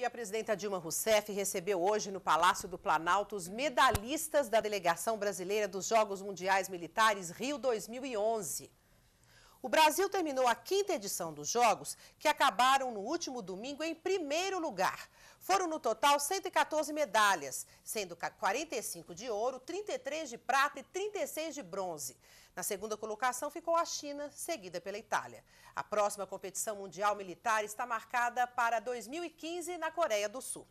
E a presidenta Dilma Rousseff recebeu hoje no Palácio do Planalto os medalhistas da delegação brasileira dos Jogos Mundiais Militares Rio 2011. O Brasil terminou a quinta edição dos Jogos, que acabaram no último domingo em primeiro lugar, foram no total 114 medalhas, sendo 45 de ouro, 33 de prata e 36 de bronze. Na segunda colocação ficou a China, seguida pela Itália. A próxima competição mundial militar está marcada para 2015 na Coreia do Sul.